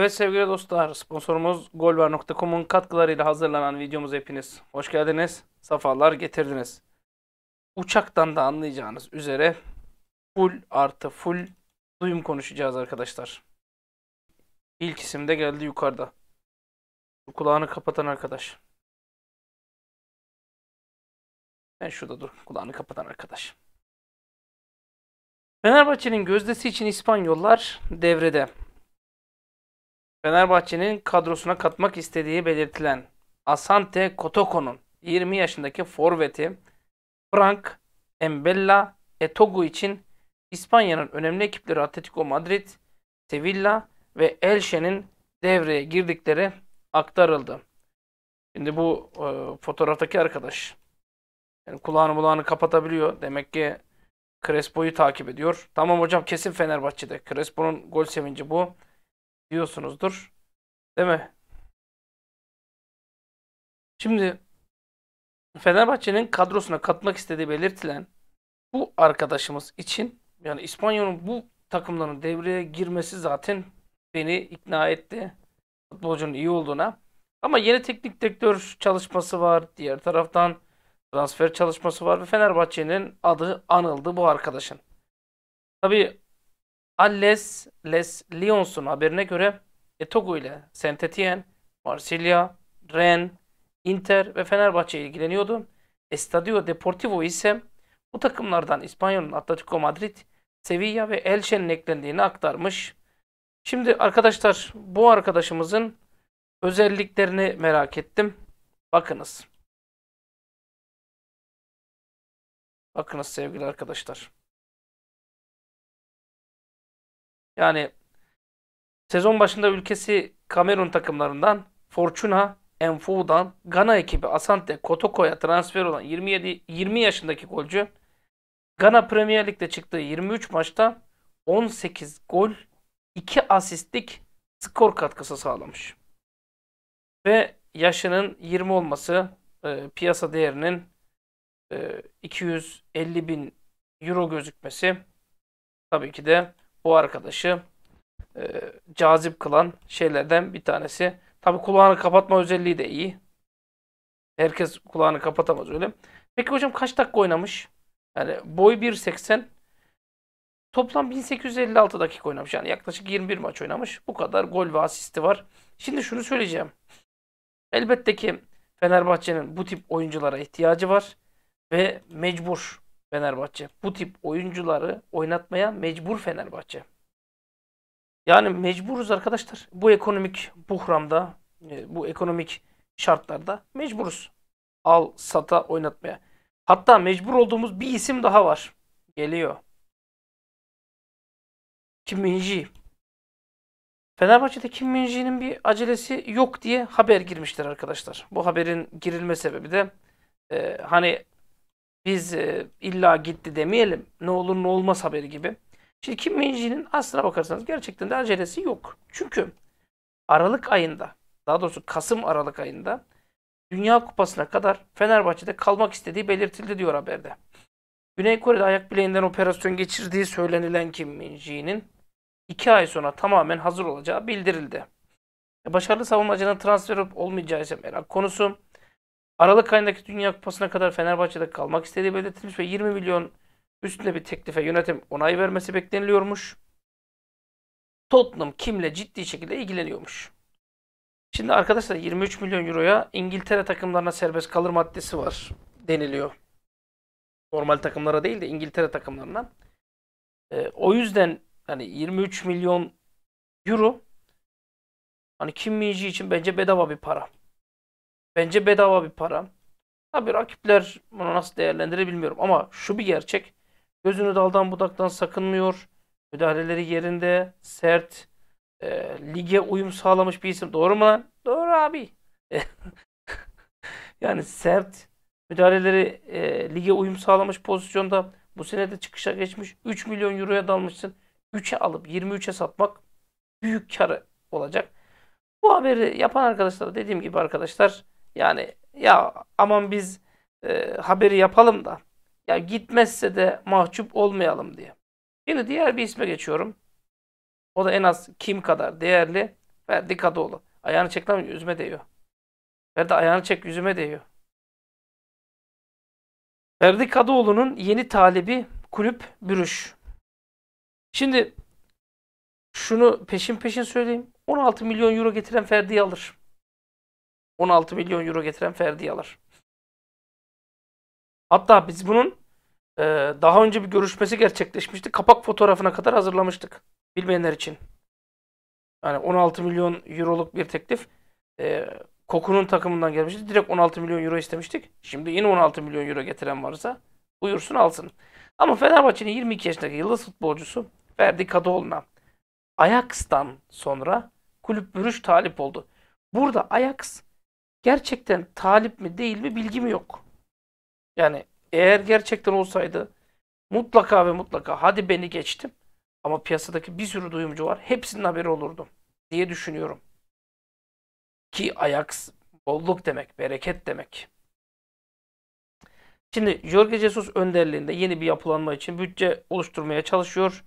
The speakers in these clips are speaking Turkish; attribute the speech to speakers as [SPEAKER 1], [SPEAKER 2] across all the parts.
[SPEAKER 1] Evet sevgili dostlar, sponsorumuz golvar.com'un katkılarıyla hazırlanan videomuz hepiniz. Hoş geldiniz, safalar getirdiniz. Uçaktan da anlayacağınız üzere full artı full duyum konuşacağız arkadaşlar.
[SPEAKER 2] İlk isim de geldi yukarıda. Şu kulağını kapatan arkadaş. Ben şurada dur, kulağını kapatan arkadaş. Fenerbahçe'nin gözdesi için İspanyollar devrede.
[SPEAKER 1] Fenerbahçe'nin kadrosuna katmak istediği belirtilen Asante Kotoko'nun 20 yaşındaki forveti Frank Embella Etogu için İspanya'nın önemli ekipleri Atletico Madrid, Sevilla ve Elche'nin devreye girdikleri aktarıldı. Şimdi bu e, fotoğraftaki arkadaş yani kulağını bulağını kapatabiliyor. Demek ki Crespo'yu takip ediyor. Tamam hocam kesin Fenerbahçe'de. Crespo'nun gol sevinci bu
[SPEAKER 2] diyorsunuzdur. Değil mi? Şimdi Fenerbahçe'nin kadrosuna katmak istediği belirtilen bu
[SPEAKER 1] arkadaşımız için yani İspanya'nın bu takımların devreye girmesi zaten beni ikna etti. Futbolcunun iyi olduğuna. Ama yeni teknik direktör çalışması var. Diğer taraftan transfer çalışması var ve Fenerbahçe'nin adı anıldı bu arkadaşın. Tabii. Alles Les Lyons'un haberine göre Etogo ile saint Etienne, Marsilya, Rennes, Inter ve Fenerbahçe ilgileniyordu. Estadio Deportivo ise bu takımlardan İspanyol'un Atletico Madrid, Sevilla ve Elche'nin eklendiğini aktarmış. Şimdi
[SPEAKER 2] arkadaşlar bu arkadaşımızın özelliklerini merak ettim. Bakınız. Bakınız sevgili arkadaşlar. Yani sezon başında ülkesi Kamerun takımlarından Fortuna Enfu'dan Gana
[SPEAKER 1] ekibi Asante Kotoko'ya transfer olan 27 20 yaşındaki golcü Gana Premier Lig'de çıktığı 23 maçta 18 gol, 2 asistlik skor katkısı sağlamış. Ve yaşının 20 olması e, piyasa değerinin e, 250 bin euro gözükmesi tabii ki de bu arkadaşı e, cazip kılan şeylerden bir tanesi. Tabi kulağını kapatma özelliği de iyi. Herkes kulağını kapatamaz öyle. Peki hocam kaç dakika oynamış? Yani boy 1.80. Toplam 1856 dakika oynamış. Yani yaklaşık 21 maç oynamış. Bu kadar gol ve asisti var. Şimdi şunu söyleyeceğim. Elbette ki Fenerbahçe'nin bu tip oyunculara ihtiyacı var ve mecbur Fenerbahçe. Bu tip oyuncuları oynatmaya mecbur Fenerbahçe. Yani mecburuz arkadaşlar. Bu ekonomik buhramda, e, bu ekonomik şartlarda
[SPEAKER 2] mecburuz. Al, sata oynatmaya. Hatta mecbur olduğumuz bir isim daha var. Geliyor. Kim Minji.
[SPEAKER 1] Fenerbahçe'de Kim Minji'nin bir acelesi yok diye haber girmişler arkadaşlar. Bu haberin girilme sebebi de e, hani biz e, illa gitti demeyelim. Ne olur ne olmaz haberi gibi. Şimdi Kim Minji'nin aslına bakarsanız gerçekten de acelesi yok. Çünkü Aralık ayında, daha doğrusu Kasım Aralık ayında Dünya Kupası'na kadar Fenerbahçe'de kalmak istediği belirtildi diyor haberde. Güney Kore'de ayak bileğinden operasyon geçirdiği söylenilen Kim Minji'nin jaenin 2 ay sonra tamamen hazır olacağı bildirildi. E, başarılı savunmacının transfer olmayacağı ise merak konusu. Aralık ayındaki Dünya Kupası'na kadar Fenerbahçe'de kalmak istediği belirtilmiş ve 20 milyon üstünde bir teklife yönetim onay vermesi bekleniliyormuş. Tottenham kimle ciddi şekilde ilgileniyormuş. Şimdi arkadaşlar 23 milyon euroya İngiltere takımlarına serbest kalır maddesi var deniliyor. Normal takımlara değil de İngiltere takımlarına. E, o yüzden hani 23 milyon euro hani Kim Minji için bence bedava bir para. Bence bedava bir para. Tabii rakipler bunu nasıl değerlendirir bilmiyorum ama şu bir gerçek. Gözünü daldan budaktan sakınmıyor. Müdahaleleri yerinde, sert, e, lige uyum sağlamış bir isim. Doğru mu lan? Doğru abi. E, yani sert, müdahaleleri e, lige uyum sağlamış pozisyonda bu sene de çıkışa geçmiş. 3 milyon euroya dalmışsın. 3'e alıp 23'e satmak büyük karı olacak. Bu haberi yapan arkadaşlar dediğim gibi arkadaşlar yani ya aman biz e, haberi yapalım da ya gitmezse de mahcup olmayalım diye. Şimdi diğer bir isme geçiyorum. O da en az kim kadar değerli? Ferdi Kadıoğlu. Ayağını çek lan yüzüme değiyor. Ferdi ayağını çek yüzüme
[SPEAKER 2] değiyor. Ferdi Kadıoğlu'nun yeni talibi kulüp bürüş. Şimdi şunu peşin peşin
[SPEAKER 1] söyleyeyim. 16 milyon euro getiren Ferdi'yi alır. 16 milyon euro getiren Ferdi alır. Hatta biz bunun e, daha önce bir görüşmesi gerçekleşmişti. Kapak fotoğrafına kadar hazırlamıştık. Bilmeyenler için. Yani 16 milyon euroluk bir teklif. E, Koku'nun takımından gelmişti. Direkt 16 milyon euro istemiştik. Şimdi yine 16 milyon euro getiren varsa buyursun alsın. Ama Fenerbahçe'nin 22 yaşındaki yıldız futbolcusu Ferdi Kadıoğlu'na Ajax'tan sonra kulüp bürüş talip oldu. Burada Ajax gerçekten talip mi değil mi bilgim yok. Yani eğer gerçekten olsaydı mutlaka ve mutlaka hadi beni geçtim ama piyasadaki bir sürü duyumcu var hepsinin haberi olurdu diye düşünüyorum. Ki Ajax bolluk demek, bereket demek. Şimdi Jorge Jesus önderliğinde yeni bir yapılanma için bütçe oluşturmaya çalışıyor.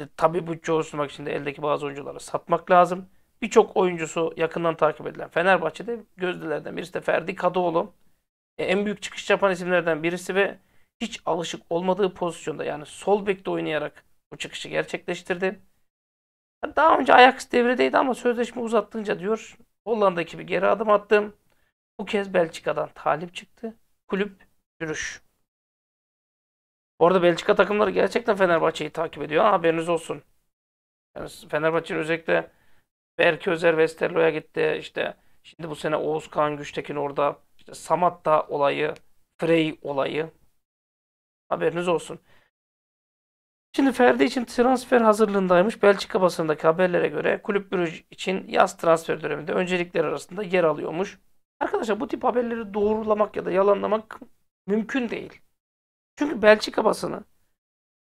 [SPEAKER 1] E, tabii bütçe oluşturmak için de eldeki bazı oyuncuları satmak lazım birçok oyuncusu yakından takip edilen Fenerbahçe'de gözdelerden birisi de Ferdi Kadıoğlu. E, en büyük çıkış yapan isimlerden birisi ve hiç alışık olmadığı pozisyonda yani sol bekte oynayarak bu çıkışı gerçekleştirdi. Daha önce Ajax devredeydi ama sözleşme uzattınca diyor Hollanda ekibi geri adım attım. Bu kez Belçika'dan talip çıktı. Kulüp yürüş. Orada Belçika takımları gerçekten Fenerbahçe'yi takip ediyor. haberiniz olsun. Yani Fenerbahçe'nin özellikle Berke Özer Westerlo'ya gitti. İşte şimdi bu sene Oğuz Güçtekin orada. İşte Samatta olayı, Frey olayı. Haberiniz olsun. Şimdi Ferdi için transfer hazırlığındaymış. Belçika basındaki haberlere göre kulüp Brüj için yaz transfer döneminde öncelikler arasında yer alıyormuş. Arkadaşlar bu tip haberleri doğrulamak ya da yalanlamak mümkün değil. Çünkü Belçika basını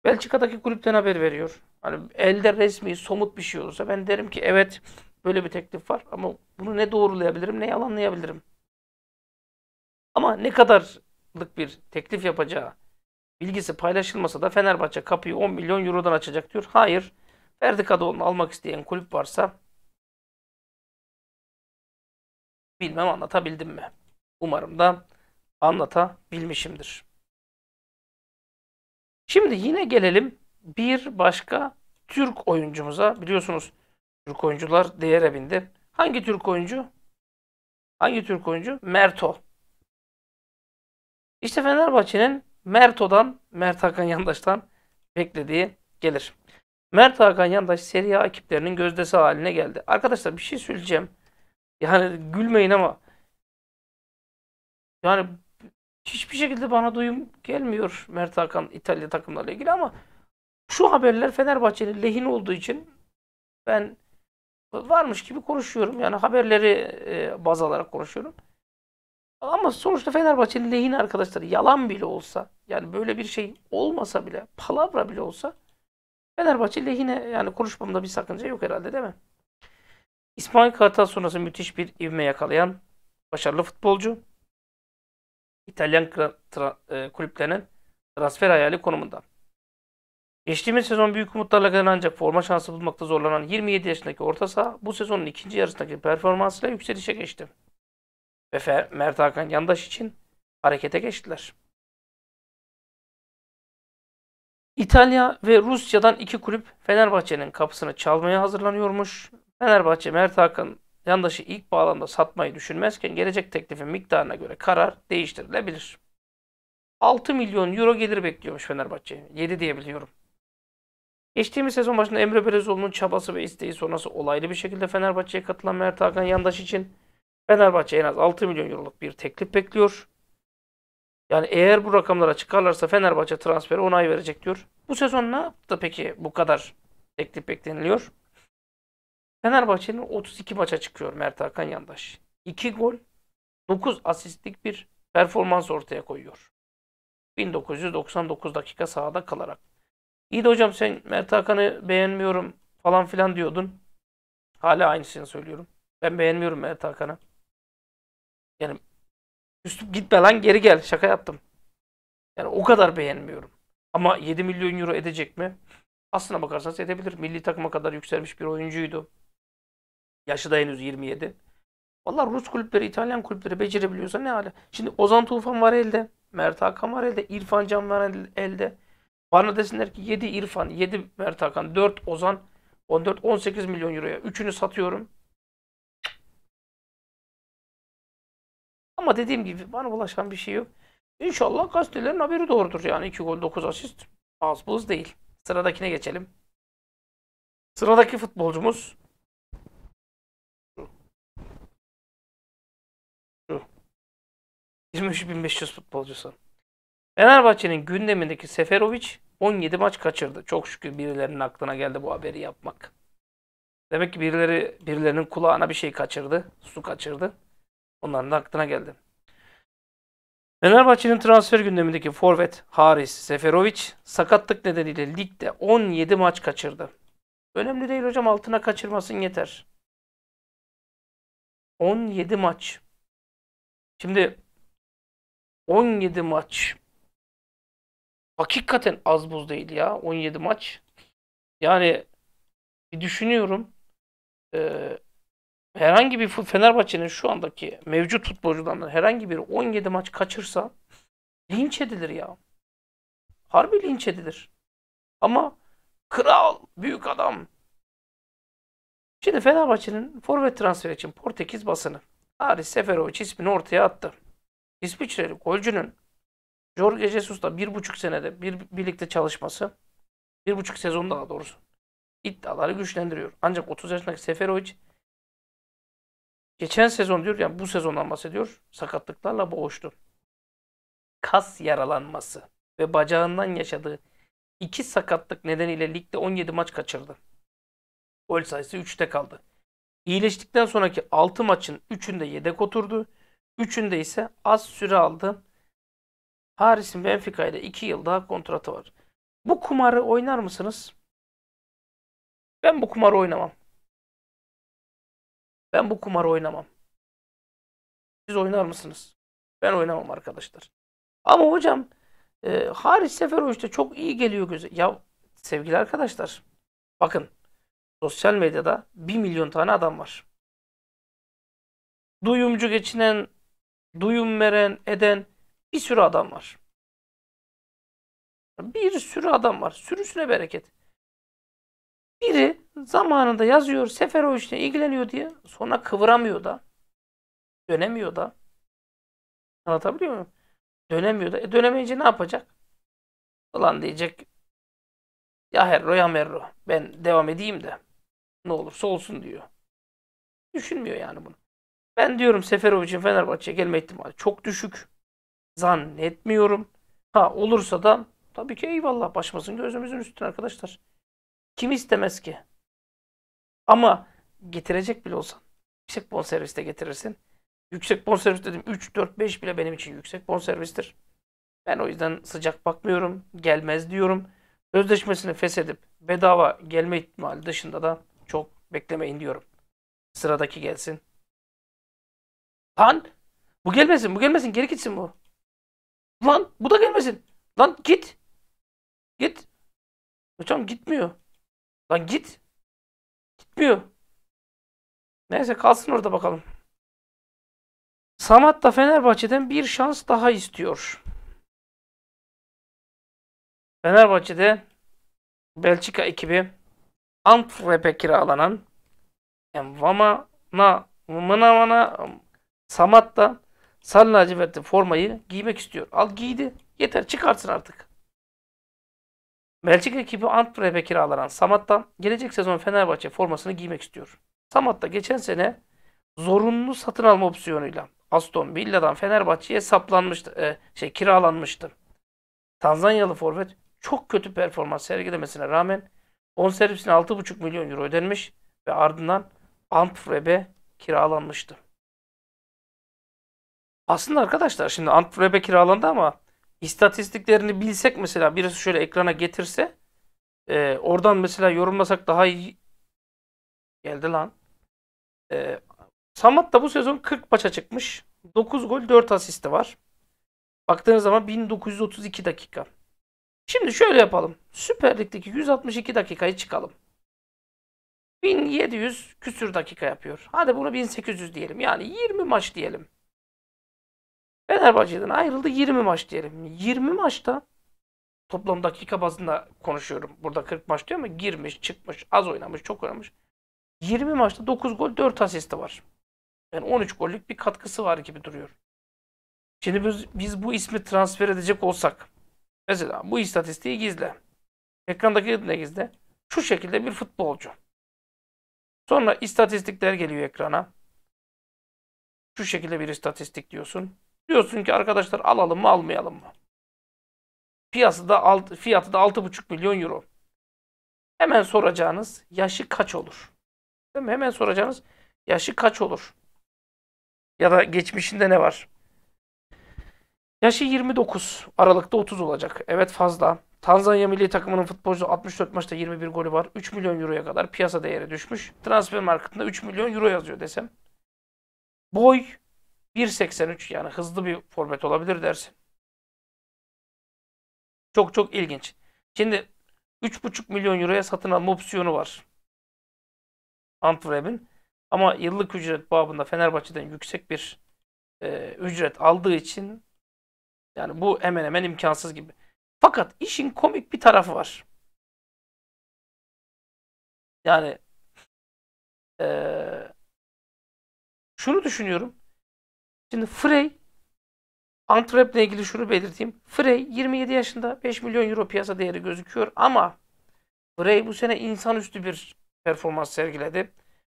[SPEAKER 1] Belçika'daki kulüpten haber veriyor. Hani elde resmi, somut bir şey olursa ben derim ki evet böyle bir teklif var ama bunu ne doğrulayabilirim ne yalanlayabilirim. Ama ne kadarlık bir teklif yapacağı bilgisi paylaşılmasa da Fenerbahçe kapıyı 10 milyon eurodan açacak diyor. Hayır. Ferdi Kadıoğlu'nu almak isteyen kulüp varsa
[SPEAKER 2] bilmem anlatabildim mi? Umarım da anlatabilmişimdir. Şimdi
[SPEAKER 1] yine gelelim bir başka Türk oyuncumuza. Biliyorsunuz Türk oyuncular değer bindi. Hangi Türk oyuncu? Hangi Türk oyuncu? Merto. İşte Fenerbahçe'nin Merto'dan, Mert Hakan Yandaş'tan beklediği gelir. Mert Hakan Yandaş seri A ekiplerinin gözdesi haline geldi. Arkadaşlar bir şey söyleyeceğim. Yani gülmeyin ama yani hiçbir şekilde bana duyum gelmiyor Mert Hakan İtalya takımlarıyla ilgili ama şu haberler Fenerbahçe'nin lehin olduğu için ben varmış gibi konuşuyorum. Yani haberleri e, baz alarak konuşuyorum. Ama sonuçta Fenerbahçe'nin lehin arkadaşları yalan bile olsa yani böyle bir şey olmasa bile palavra bile olsa Fenerbahçe lehine yani konuşmamda bir sakınca yok herhalde değil mi? İsmail Kartal sonrası müthiş bir ivme yakalayan başarılı futbolcu. İtalyan tra e, kulüplerinin transfer hayali konumunda. Geçtiğimiz sezon büyük umutlarla gelen ancak forma şansı bulmakta zorlanan 27 yaşındaki orta saha
[SPEAKER 2] bu sezonun ikinci yarısındaki performansıyla yükselişe geçti. Ve Mert Hakan Yandaş için harekete geçtiler.
[SPEAKER 1] İtalya ve Rusya'dan iki kulüp Fenerbahçe'nin kapısını çalmaya hazırlanıyormuş. Fenerbahçe Mert Hakan yandaşı ilk bağlamda satmayı düşünmezken gelecek teklifin miktarına göre karar değiştirilebilir. 6 milyon euro gelir bekliyormuş Fenerbahçe. 7 diyebiliyorum. Geçtiğimiz sezon başında Emre Berezoğlu'nun çabası ve isteği sonrası olaylı bir şekilde Fenerbahçe'ye katılan Mert Hakan yandaş için Fenerbahçe en az 6 milyon euroluk bir teklif bekliyor. Yani eğer bu rakamlara çıkarlarsa Fenerbahçe transferi onay verecek diyor. Bu sezon ne yaptı peki bu kadar teklif bekleniliyor? Fenerbahçe'nin 32 maça çıkıyor Mert Hakan Yandaş. 2 gol, 9 asistlik bir performans ortaya koyuyor. 1999 dakika sahada kalarak. İyi de hocam sen Mert Hakan'ı beğenmiyorum falan filan diyordun. Hala aynısını söylüyorum. Ben beğenmiyorum Mert Hakan'ı. Yani üstüp gitme lan geri gel şaka yaptım. Yani o kadar beğenmiyorum. Ama 7 milyon euro edecek mi? Aslına bakarsanız edebilir. Milli takıma kadar yükselmiş bir oyuncuydu. Yaşı da henüz 27. Vallahi Rus kulüpleri, İtalyan kulüpleri becerebiliyorsa ne hale? Şimdi Ozan Tufan var elde. Mert Hakan var elde. İrfan Can var elde. Bana desinler ki 7 İrfan, 7 Mert Hakan, 4 Ozan, 14, 18 milyon euroya. Üçünü
[SPEAKER 2] satıyorum. Ama dediğim gibi bana ulaşan bir şey yok. İnşallah gazetelerin haberi doğrudur. Yani 2 gol 9 asist az buz değil. Sıradakine geçelim. Sıradaki futbolcumuz 23.500 futbolcusu. Fenerbahçe'nin gündemindeki Seferovic 17
[SPEAKER 1] maç kaçırdı. Çok şükür birilerinin aklına geldi bu haberi yapmak. Demek ki birileri birilerinin kulağına bir şey kaçırdı. Su kaçırdı. Onların da aklına geldi. Fenerbahçe'nin transfer gündemindeki forvet Haris Seferovic sakatlık nedeniyle ligde 17 maç kaçırdı. Önemli değil hocam altına kaçırmasın yeter.
[SPEAKER 2] 17 maç. Şimdi 17 maç. Hakikaten az buz değil ya. 17 maç. Yani bir düşünüyorum.
[SPEAKER 1] E, herhangi bir Fenerbahçe'nin şu andaki mevcut futbolcularından herhangi biri 17 maç kaçırsa linç edilir ya. Harbi linç edilir.
[SPEAKER 2] Ama kral, büyük adam.
[SPEAKER 1] Şimdi Fenerbahçe'nin forvet transferi için Portekiz basını Aris Seferovic ismini ortaya attı. İsviçreli golcünün Jorge Jesus'la bir buçuk senede bir, birlikte çalışması, bir buçuk sezon daha doğrusu iddiaları güçlendiriyor. Ancak 30 yaşındaki Seferovic geçen sezon diyor yani bu sezondan bahsediyor sakatlıklarla boğuştu. Kas yaralanması ve bacağından yaşadığı iki sakatlık nedeniyle ligde 17 maç kaçırdı. Gol sayısı 3'te kaldı. İyileştikten sonraki 6 maçın 3'ünde yedek oturdu. Üçünde ise az
[SPEAKER 2] süre aldı. Paris'in Benfica ile 2 yıl daha kontratı var. Bu kumarı oynar mısınız? Ben bu kumarı oynamam. Ben bu kumarı oynamam. Siz oynar mısınız? Ben oynamam arkadaşlar. Ama hocam e, Haris Seferovic de çok iyi geliyor göze.
[SPEAKER 1] Ya sevgili arkadaşlar bakın sosyal medyada 1 milyon tane
[SPEAKER 2] adam var. Duyumcu geçinen duyum veren, eden bir sürü adam var. Bir sürü adam
[SPEAKER 1] var. Sürüsüne bereket.
[SPEAKER 2] Biri zamanında yazıyor, sefer o işle
[SPEAKER 1] ilgileniyor diye sonra kıvıramıyor da. Dönemiyor da. Anlatabiliyor muyum? Dönemiyor da. E dönemeyince ne yapacak? falan diyecek ya herro ya merro. Ben devam edeyim de ne olursa olsun diyor. Düşünmüyor yani bunu. Ben diyorum Seferovic'in Fenerbahçe'ye gelme ihtimali çok düşük. Zannetmiyorum. Ha olursa da tabii ki eyvallah başmasın gözümüzün üstüne arkadaşlar. Kim istemez ki? Ama getirecek bile olsan yüksek bonserviste getirirsin. Yüksek bonservis dedim 3 4 5 bile benim için yüksek bonservistir. Ben o yüzden sıcak bakmıyorum. Gelmez diyorum. Sözleşmesini feshedip bedava gelme ihtimali dışında da çok beklemeyin diyorum.
[SPEAKER 2] Sıradaki gelsin. Lan bu gelmesin bu gelmesin geri gitsin bu. Lan bu da gelmesin. Lan git. Git. Hocam gitmiyor. Lan git. Gitmiyor. Neyse kalsın orada bakalım. Samat da Fenerbahçe'den bir şans daha istiyor. Fenerbahçe'de Belçika ekibi Antwerp'e kiralanan Na
[SPEAKER 1] Mvama'na Mnamana Samat da sarı lacivertli formayı giymek istiyor. Al giydi. Yeter çıkarsın artık. Belçika ekibi Antwerp'e kiralanan Samat'tan gelecek sezon Fenerbahçe formasını giymek istiyor. Samat da geçen sene zorunlu satın alma opsiyonuyla Aston Villa'dan Fenerbahçe'ye saplanmıştı, e, şey kiralanmıştı. Tanzanyalı forvet çok kötü performans sergilemesine rağmen on servisine 6,5 milyon euro ödenmiş ve ardından Antwerp'e kiralanmıştı. Aslında arkadaşlar şimdi antrebe kiralandı ama istatistiklerini bilsek mesela birisi şöyle ekrana getirse e, oradan mesela yorumlasak daha iyi geldi lan. E, Samat da bu sezon 40 paça çıkmış. 9 gol 4 asisti var. Baktığınız zaman 1932 dakika. Şimdi şöyle yapalım. Süper Lig'deki 162 dakikayı çıkalım. 1700 küsür dakika yapıyor. Hadi bunu 1800 diyelim. Yani 20 maç diyelim. Fenerbahçe'den ayrıldı 20 maç diyelim. 20 maçta toplam dakika bazında konuşuyorum. Burada 40 maç diyor ama girmiş, çıkmış, az oynamış, çok oynamış. 20 maçta 9 gol 4 asisti var. Yani 13 gollük bir katkısı var gibi duruyor. Şimdi biz, biz bu ismi transfer edecek olsak mesela bu istatistiği gizle. Ekrandaki ne gizle? Şu şekilde bir futbolcu. Sonra istatistikler geliyor ekrana. Şu şekilde bir istatistik diyorsun. Diyorsun ki arkadaşlar alalım mı almayalım mı? Fiyatı da, alt, fiyatı da 6,5 milyon euro. Hemen soracağınız yaşı kaç olur? Değil mi? Hemen soracağınız yaşı kaç olur? Ya da geçmişinde ne var? Yaşı 29. Aralıkta 30 olacak. Evet fazla. Tanzanya milli takımının futbolcusu 64 maçta 21 golü var. 3 milyon euroya kadar piyasa değeri düşmüş. Transfer marketinde 3 milyon euro yazıyor desem. Boy 1.83 yani hızlı bir format
[SPEAKER 2] olabilir dersin. Çok çok ilginç. Şimdi 3.5 milyon euroya satın alma opsiyonu var. Antwerp'in.
[SPEAKER 1] Ama yıllık ücret babında Fenerbahçe'den yüksek bir e, ücret aldığı için
[SPEAKER 2] yani bu hemen hemen imkansız gibi. Fakat işin komik bir tarafı var. Yani e, şunu düşünüyorum. Şimdi Frey
[SPEAKER 1] Antwerp'le ilgili şunu belirteyim. Frey 27 yaşında 5 milyon euro piyasa değeri gözüküyor ama Frey bu sene insanüstü bir performans sergiledi.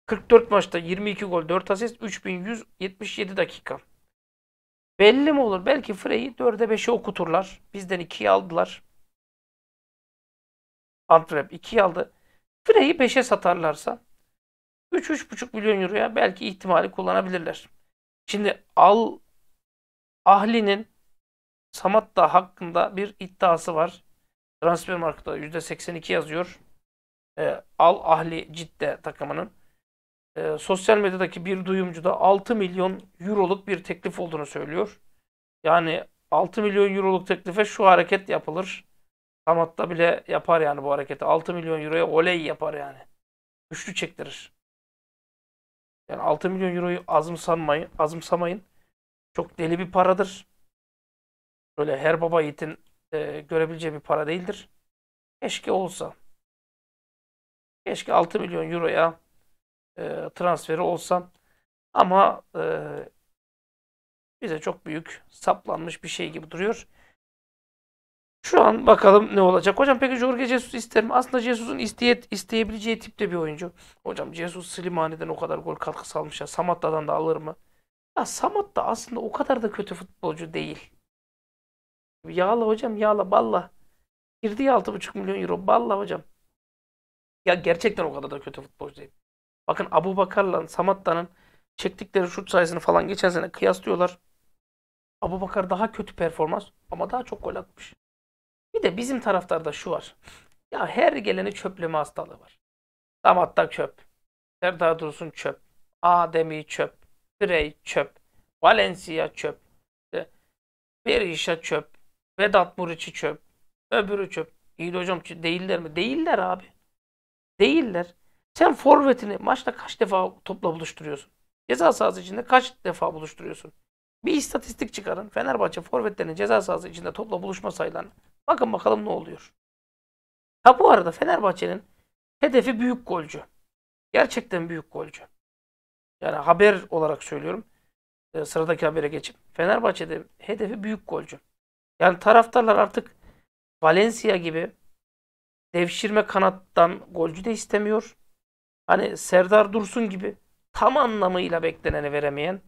[SPEAKER 1] 44 maçta 22 gol 4 asist 3177 dakika. Belli mi olur? Belki Frey'i 4'e 5'e okuturlar. Bizden 2'yi aldılar. Antwerp 2'yi aldı. Frey'i 5'e satarlarsa 3-3,5 milyon euroya belki ihtimali kullanabilirler. Şimdi Al Ahli'nin Samatta hakkında bir iddiası var. Transfer markta %82 yazıyor. E, Al Ahli Cidde takımının. E, sosyal medyadaki bir duyumcu da 6 milyon euroluk bir teklif olduğunu söylüyor. Yani 6 milyon euroluk teklife şu hareket yapılır. Samat'ta bile yapar yani bu hareketi. 6 milyon euroya oley yapar yani. Güçlü çektirir. Yani 6 milyon euroyu azımsanmayın, azımsamayın. Çok deli bir paradır. Böyle her baba yiğitin e, görebileceği bir para değildir.
[SPEAKER 2] Keşke olsa. Keşke 6 milyon euroya e, transferi olsa. Ama e, bize çok büyük
[SPEAKER 1] saplanmış bir şey gibi duruyor. Şu an bakalım ne olacak. Hocam peki Jorge Jesus ister mi? Aslında Jesus'un isteyet, isteyebileceği tipte bir oyuncu. Hocam Jesus Slimani'den o kadar gol katkısı almış ya. Samatta'dan da alır mı? Ya Samatta aslında o kadar da kötü futbolcu değil. Yağla hocam yağla balla. Girdi ya 6,5 milyon euro. Balla hocam. Ya gerçekten o kadar da kötü futbolcu değil. Bakın Abu Bakar'la Samatta'nın çektikleri şut sayısını falan geçen sene kıyaslıyorlar. Abu Bakar daha kötü performans ama daha çok gol atmış. Bir de bizim taraftarda şu var. Ya her geleni çöpleme hastalığı var. Damatta çöp. Serdar Dursun çöp. Ademi çöp. Frey çöp. Valencia çöp. Berişa çöp. Vedat Muriç'i çöp. Öbürü çöp. İyi hocam değiller mi? Değiller abi. Değiller. Sen forvetini maçta kaç defa topla buluşturuyorsun? Ceza sahası içinde kaç defa buluşturuyorsun? Bir istatistik çıkarın. Fenerbahçe forvetlerinin ceza sahası içinde topla buluşma sayılarını. Bakın bakalım ne oluyor. Ha bu arada Fenerbahçe'nin hedefi büyük golcü. Gerçekten büyük golcü. Yani haber olarak söylüyorum. E, sıradaki habere geçip. Fenerbahçe'de hedefi büyük golcü. Yani taraftarlar artık Valencia gibi devşirme kanattan golcü de istemiyor. Hani Serdar Dursun gibi tam anlamıyla bekleneni veremeyen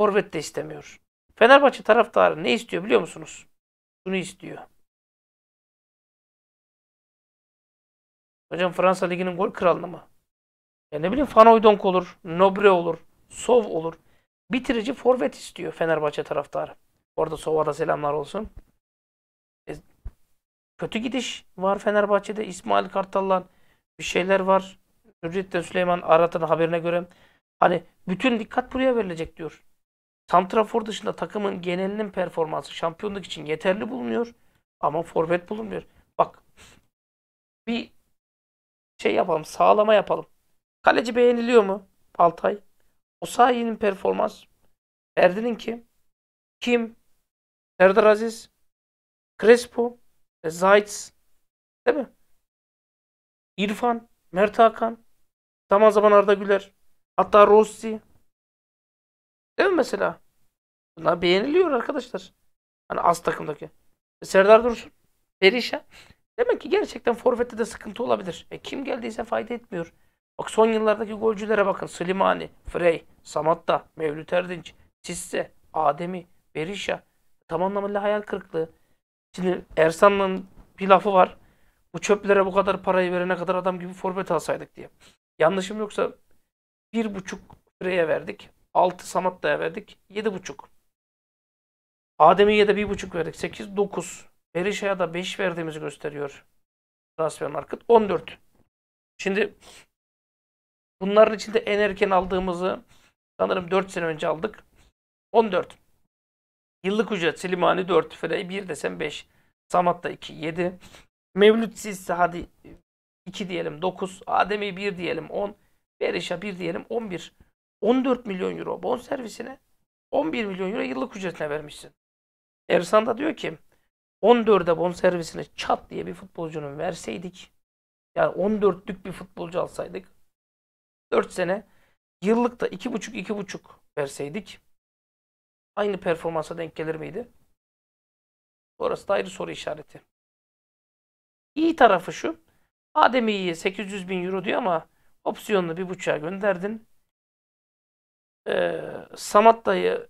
[SPEAKER 1] forvet de istemiyor. Fenerbahçe taraftarı
[SPEAKER 2] ne istiyor biliyor musunuz? Bunu istiyor. Hocam Fransa Ligi'nin gol kralını mı? Ya ne bileyim Van olur,
[SPEAKER 1] Nobre olur, Sov olur. Bitirici forvet istiyor Fenerbahçe taraftarı. Orada Sov'a da selamlar olsun. E, kötü gidiş var Fenerbahçe'de. İsmail Kartal'la bir şeyler var. Hürriyet'ten Süleyman Arat'ın haberine göre hani bütün dikkat buraya verilecek diyor. Santrafor dışında takımın genelinin performansı şampiyonluk için yeterli bulunuyor. Ama forvet bulunmuyor. Bak bir şey yapalım. Sağlama yapalım. Kaleci beğeniliyor mu? Altay. O Osayi'nin performans. Erdi'nin kim? Kim? Serdar Aziz. Crespo. Zayt's. Değil mi?
[SPEAKER 2] İrfan. Mert Hakan. Zaman zaman Arda Güler. Hatta Rossi. Değil mi mesela? Bunlar beğeniliyor arkadaşlar.
[SPEAKER 1] Hani az takımdaki. Serdar Dursun. Berisha. Demek ki gerçekten forvette de sıkıntı olabilir. E, kim geldiyse fayda etmiyor. Bak son yıllardaki golcülere bakın. Slimani, Frey, Samatta, Mevlüt Erdinç, Sisse, Ademi, Berisha. Tam anlamıyla hayal kırıklığı. Şimdi Ersan'ın bir lafı var. Bu çöplere bu kadar parayı verene kadar adam gibi forvet alsaydık diye. Yanlışım yoksa bir buçuk Frey'e verdik. altı Samatta'ya verdik. yedi buçuk. Adem'iye de bir buçuk verdik. sekiz dokuz. Berişa'ya da 5 verdiğimizi gösteriyor. Transfer market 14. Şimdi bunların içinde en erken aldığımızı sanırım 4 sene önce aldık. 14. Yıllık ücret Selimani 4. Feray 1 desem 5. Samat da 2. 7. Mevlüt sizse hadi 2 diyelim 9. Adem'i 1 diyelim 10. Berişa 1 diyelim 11. 14 milyon euro bon servisine 11 milyon euro yıllık ücretine vermişsin. Ersan da diyor ki 14'e bon servisine çat diye bir futbolcunun verseydik yani 14'lük bir futbolcu alsaydık 4 sene yıllık da 2,5-2,5 verseydik aynı performansa denk gelir miydi? Orası da ayrı soru işareti. İyi tarafı şu. Ademi'yi 800 bin euro diyor ama opsiyonlu bir buçuğa gönderdin. Ee, Samat dayı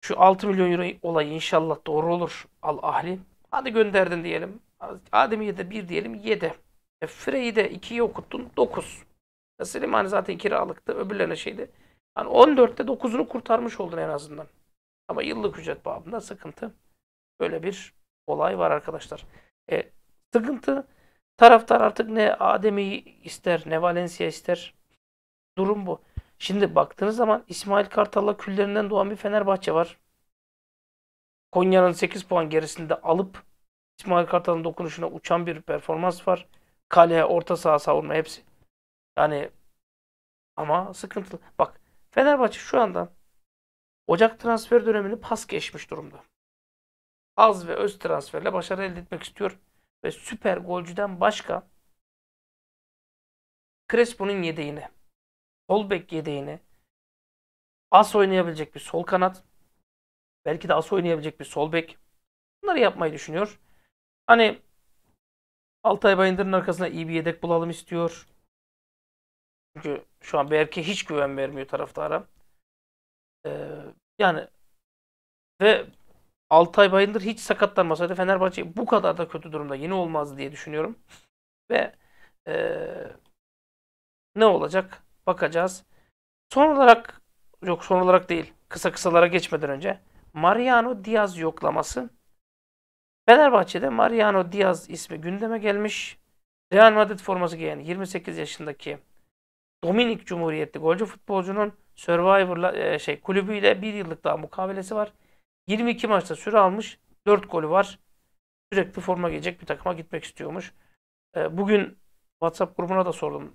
[SPEAKER 1] şu 6 milyon euro olayı inşallah doğru olur. Al Ahli. Hadi gönderdin diyelim. Adem'i de 1 diyelim 7. E, Frey'i de 2'yi okuttun 9. E, Süleyman'ı zaten kiralıktı. Öbürlerine şeydi. Hani 14'te 9'unu kurtarmış oldun en azından. Ama yıllık ücret babında sıkıntı. Böyle bir olay var arkadaşlar. E, sıkıntı taraftar artık ne Adem'i ister ne Valencia ister. Durum bu. Şimdi baktığınız zaman İsmail Kartal'la küllerinden doğan bir Fenerbahçe var. Konya'nın 8 puan gerisinde alıp İsmail Kartal'ın dokunuşuna uçan bir performans var. Kale, orta saha, savunma hepsi. Yani ama sıkıntılı. Bak Fenerbahçe şu anda Ocak transfer dönemini pas geçmiş durumda.
[SPEAKER 2] Az ve öz transferle başarı elde etmek istiyor. Ve süper golcüden başka Crespo'nun yedeğine, sol bek yedeğine, as oynayabilecek bir sol kanat, Belki de as oynayabilecek
[SPEAKER 1] bir sol bek. Bunları yapmayı düşünüyor. Hani Altay Bayındır'ın arkasına iyi bir yedek bulalım istiyor. Çünkü şu an Berke hiç güven vermiyor taraftara. Ee, yani ve Altay Bayındır hiç sakatlanmasaydı Fenerbahçe bu kadar da kötü durumda yeni olmazdı diye düşünüyorum. Ve ee, ne olacak bakacağız. Son olarak yok son olarak değil kısa kısalara geçmeden önce Mariano Diaz yoklaması. Fenerbahçe'de Mariano Diaz ismi gündeme gelmiş. Real Madrid forması giyen 28 yaşındaki Dominik Cumhuriyetli golcü futbolcunun Survivor'la e, şey kulübüyle bir yıllık daha mukavelesi var. 22 maçta süre almış. 4 golü var. Sürekli forma giyecek bir takıma gitmek istiyormuş. E, bugün WhatsApp grubuna da sordum.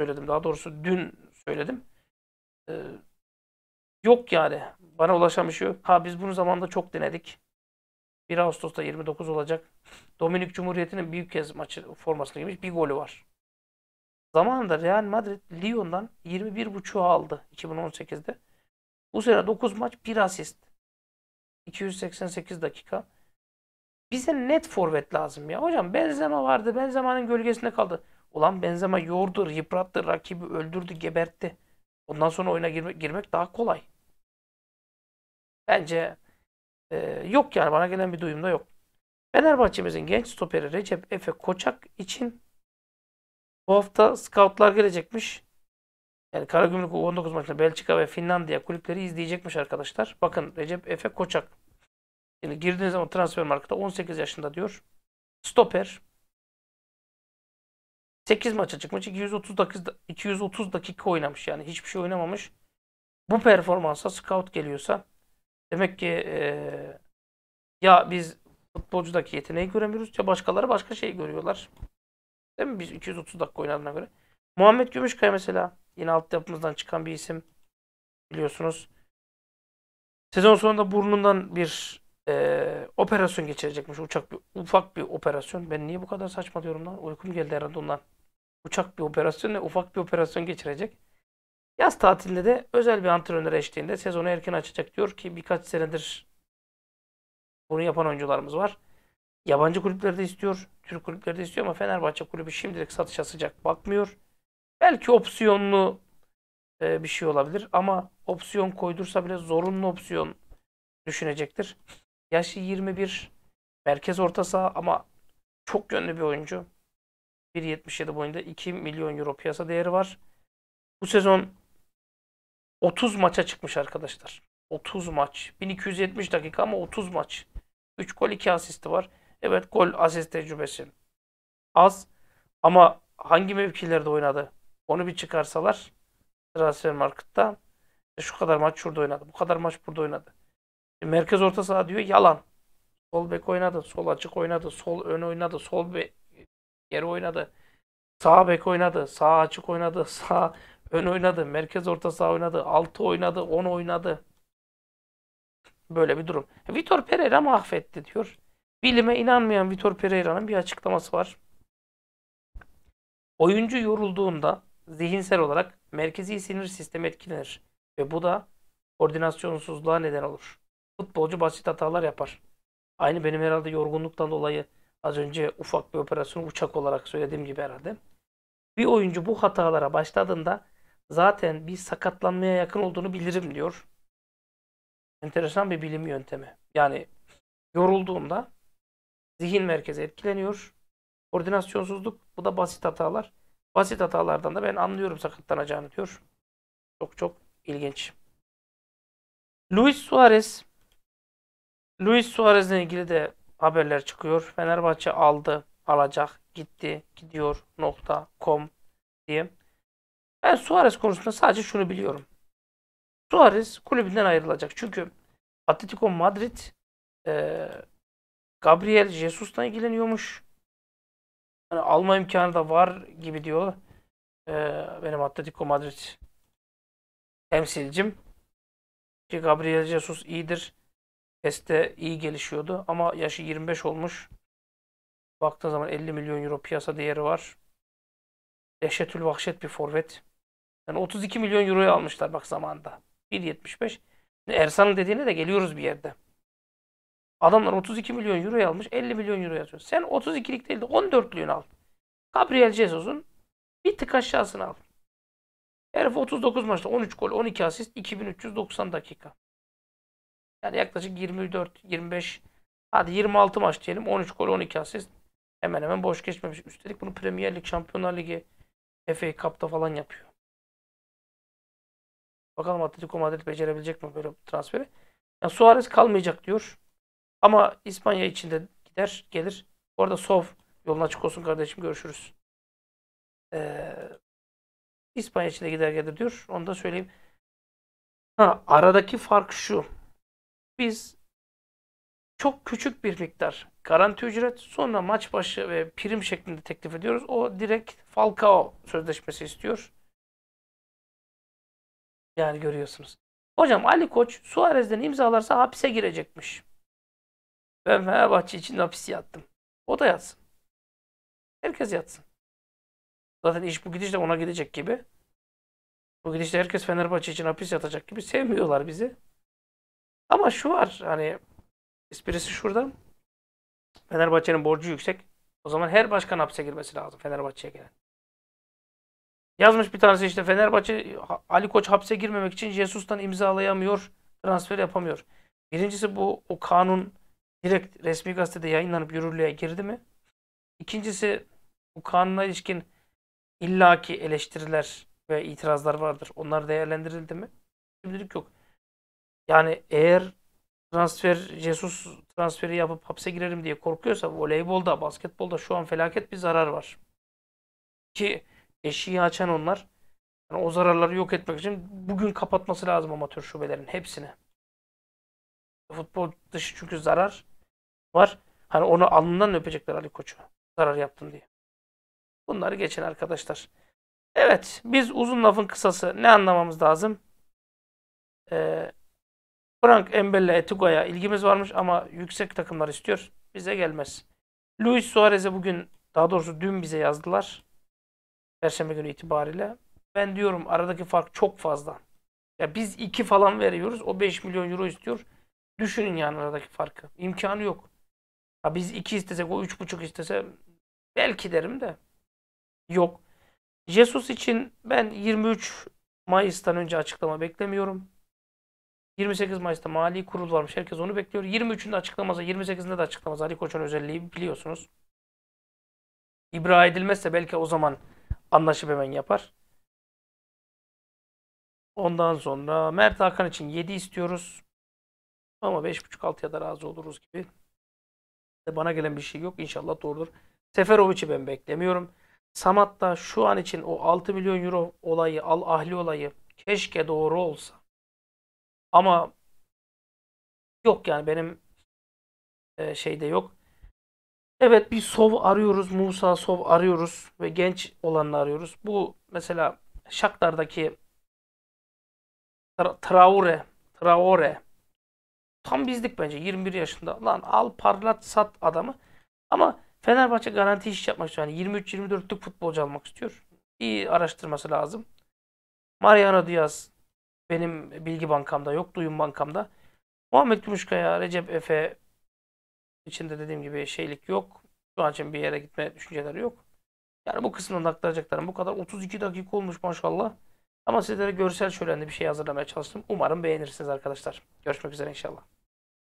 [SPEAKER 1] Söyledim. Daha doğrusu dün söyledim. E, yok yani. Bana ulaşan şu. Şey ha biz bunu zamanda çok denedik. 1 Ağustos'ta 29 olacak. Dominik Cumhuriyeti'nin büyük kez maçı formasına girmiş. Bir golü var. Zamanında Real Madrid Lyon'dan 21.5'u aldı 2018'de. Bu sene 9 maç 1 asist. 288 dakika. Bize net forvet lazım ya. Hocam Benzema vardı. Benzema'nın gölgesinde kaldı. Ulan Benzema yordur, yıprattı, rakibi öldürdü, gebertti. Ondan sonra oyuna girmek, girmek daha kolay. Bence e, yok yani bana gelen bir duyumda yok. Fenerbahçe'mizin genç stoperi Recep Efe Koçak için bu hafta scoutlar gelecekmiş. Yani Karagümrük 19 maçında Belçika ve Finlandiya kulüpleri izleyecekmiş arkadaşlar. Bakın Recep Efe Koçak. Yani girdiğiniz zaman transfer markta 18 yaşında diyor. Stoper. 8 maça çıkmış. 230 dakika, 230 dakika oynamış yani. Hiçbir şey oynamamış. Bu performansa scout geliyorsa Demek ki e, ya biz futbolcudaki yeteneği göremiyoruz ya başkaları başka şey görüyorlar. Değil mi? Biz 230 dakika oynadığına göre. Muhammed Gümüşkaya mesela yine altyapımızdan çıkan bir isim biliyorsunuz. Sezon sonunda burnundan bir e, operasyon geçirecekmiş. Uçak bir, ufak bir operasyon. Ben niye bu kadar saçmalıyorum lan? Uykum geldi herhalde ondan. Uçak bir operasyon ne? Ufak bir operasyon geçirecek. Yaz tatilinde de özel bir antrenör eşliğinde sezonu erken açacak diyor ki birkaç senedir bunu yapan oyuncularımız var. Yabancı kulüplerde istiyor, Türk kulüplerde istiyor ama Fenerbahçe kulübü şimdilik satışa sıcak bakmıyor. Belki opsiyonlu e, bir şey olabilir ama opsiyon koydursa bile zorunlu opsiyon düşünecektir. Yaşı 21, merkez orta saha ama çok yönlü bir oyuncu. 1.77 boyunda 2 milyon euro piyasa değeri var. Bu sezon 30 maça çıkmış arkadaşlar. 30 maç. 1270 dakika ama 30 maç. 3 gol 2 asisti var. Evet gol asist tecrübesi. Az ama hangi mevkilerde oynadı? Onu bir çıkarsalar transfer marketta e, şu kadar maç şurada oynadı. Bu kadar maç burada oynadı. E, merkez orta saha diyor yalan. Sol bek oynadı, sol açık oynadı, sol ön oynadı, sol be geri oynadı. Sağ bek oynadı, sağ açık oynadı, sağ Ön oynadı, merkez orta saha oynadı, altı oynadı, on oynadı. Böyle bir durum. Vitor Pereira mahvetti diyor. Bilime inanmayan Vitor Pereira'nın bir açıklaması var. Oyuncu yorulduğunda zihinsel olarak merkezi sinir sistemi etkilenir ve bu da koordinasyonsuzluğa neden olur. Futbolcu basit hatalar yapar. Aynı benim herhalde yorgunluktan dolayı az önce ufak bir operasyon uçak olarak söylediğim gibi herhalde. Bir oyuncu bu hatalara başladığında zaten bir sakatlanmaya yakın olduğunu bilirim diyor. Enteresan bir bilim yöntemi. Yani yorulduğunda zihin merkezi etkileniyor. Koordinasyonsuzluk bu da basit hatalar. Basit hatalardan da ben anlıyorum sakatlanacağını diyor. Çok çok ilginç. Luis Suarez Luis Suarez'le ilgili de haberler çıkıyor. Fenerbahçe aldı, alacak, gitti, gidiyor, nokta, com diye. Ben Suarez konusunda sadece şunu biliyorum.
[SPEAKER 2] Suarez kulübünden ayrılacak. Çünkü Atletico Madrid e, Gabriel Jesus'la ilgileniyormuş. Yani alma
[SPEAKER 1] imkanı da var gibi diyor. E, benim Atletico Madrid temsilcim. Ki Gabriel Jesus iyidir. Teste iyi gelişiyordu ama yaşı 25 olmuş. Baktığın zaman 50 milyon euro piyasa değeri var. Dehşetül vahşet bir forvet. Yani 32 milyon euro'yu almışlar bak zamanda. 1.75. Ersan'ın dediğine de geliyoruz bir yerde. Adamlar 32 milyon euro'yu almış 50 milyon euro yazıyor. Sen 32'lik değil de 14'lüğünü al. Gabriel Jesus'un bir tık aşağısını al. Herif 39 maçta 13 gol 12 asist 2390 dakika. Yani yaklaşık 24, 25, hadi 26 maç diyelim. 13 gol, 12 asist. Hemen hemen boş geçmemiş. Üstelik bunu Premier Lig, Şampiyonlar Ligi, FA Cup'ta falan yapıyor. Bakalım Atletico Madrid becerebilecek mi böyle transferi? Yani Suarez kalmayacak diyor. Ama İspanya içinde gider, gelir. Bu arada Sov yolun açık olsun kardeşim görüşürüz.
[SPEAKER 2] Ee, İspanya içinde gider gelir diyor. Onu da söyleyeyim. Ha, aradaki fark şu. Biz
[SPEAKER 1] çok küçük bir miktar garanti ücret sonra maç başı ve prim şeklinde teklif ediyoruz. O direkt Falcao sözleşmesi istiyor. Yani görüyorsunuz. Hocam Ali Koç Suarez'den imzalarsa hapise girecekmiş.
[SPEAKER 2] Ben Fenerbahçe için hapis yattım. O da yatsın. Herkes yatsın. Zaten iş bu gidişle ona gidecek gibi. Bu gidişle herkes Fenerbahçe
[SPEAKER 1] için hapis yatacak gibi sevmiyorlar bizi. Ama şu var hani esprisi şurada. Fenerbahçe'nin borcu yüksek. O zaman her başkan hapse girmesi lazım Fenerbahçe'ye gelen. Yazmış bir tanesi işte Fenerbahçe Ali Koç hapse girmemek için Jesus'tan imzalayamıyor, transfer yapamıyor. Birincisi bu o kanun direkt resmi gazetede yayınlanıp yürürlüğe girdi mi? İkincisi bu kanuna ilişkin illaki eleştiriler ve itirazlar vardır. Onlar değerlendirildi mi? Şimdilik yok. Yani eğer transfer Jesus transferi yapıp hapse girerim diye korkuyorsa voleybolda, basketbolda şu an felaket bir zarar var. Ki eşiği açan onlar. Yani o zararları yok etmek için bugün kapatması lazım amatör şubelerin hepsini. Futbol dışı çünkü zarar var. Hani onu alnından öpecekler Ali Koç'u. Zarar yaptın diye. Bunları geçin arkadaşlar. Evet biz uzun lafın kısası ne anlamamız lazım? Ee, Frank Embele Etuga'ya ilgimiz varmış ama yüksek takımlar istiyor. Bize gelmez. Luis Suarez'e bugün daha doğrusu dün bize yazdılar. Perşembe günü itibariyle. Ben diyorum aradaki fark çok fazla. Ya biz 2 falan veriyoruz. O 5 milyon euro istiyor. Düşünün yani aradaki farkı. İmkanı yok. Ha biz 2 istesek o 3,5 istese belki derim de. Yok. Jesus için ben 23 Mayıs'tan önce açıklama beklemiyorum. 28 Mayıs'ta mali kurul varmış. Herkes onu bekliyor. 23'ünde açıklamaz. 28'inde de açıklamaz. Ali Koç'un özelliği biliyorsunuz. İbra edilmezse belki o zaman Anlaşıp hemen yapar. Ondan sonra Mert Hakan için 7 istiyoruz. Ama 5.5-6'ya da razı oluruz gibi. Bana gelen bir şey yok. İnşallah doğrudur. Seferovic'i ben beklemiyorum. Samat da şu an için o 6 milyon euro olayı, Al Ahli olayı keşke doğru
[SPEAKER 2] olsa. Ama yok yani benim e, şeyde yok. Evet bir Sov arıyoruz. Musa Sov arıyoruz.
[SPEAKER 1] Ve genç olanı arıyoruz. Bu mesela şaklardaki Tra Traore Traore tam bizdik bence 21 yaşında. Lan al parlat sat adamı. Ama Fenerbahçe garanti iş yapmak istiyor. Yani 23-24'lük futbolcu almak istiyor. İyi araştırması lazım. Mariano Diaz benim bilgi bankamda yok. Duyum bankamda. Muhammed Gümüşkaya, Recep Efe, içinde dediğim gibi şeylik yok. Şu an için bir yere gitme düşünceleri yok. Yani bu kısmını aktaracaklarım bu kadar. 32 dakika olmuş maşallah. Ama sizlere görsel şölenli bir şey hazırlamaya çalıştım. Umarım beğenirsiniz arkadaşlar. Görüşmek üzere inşallah.